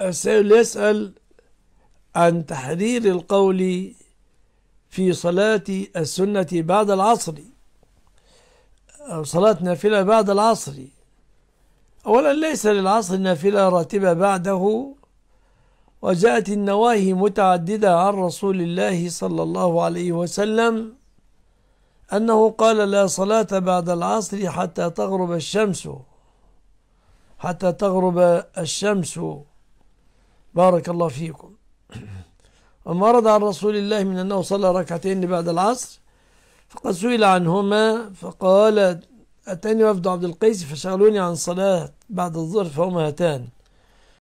السائل يسأل عن تحرير القول في صلاة السنة بعد العصر أو صلاة نافلة بعد العصر أولا ليس للعصر نافلة راتبة بعده وجاءت النواهي متعددة عن رسول الله صلى الله عليه وسلم أنه قال لا صلاة بعد العصر حتى تغرب الشمس حتى تغرب الشمس بارك الله فيكم وما ورد عن رسول الله من أنه صلى ركعتين بعد العصر فقد سئل عنهما فقال أتاني وفد عبد القيس فشغلوني عن صلاة بعد الظهر فهما هاتان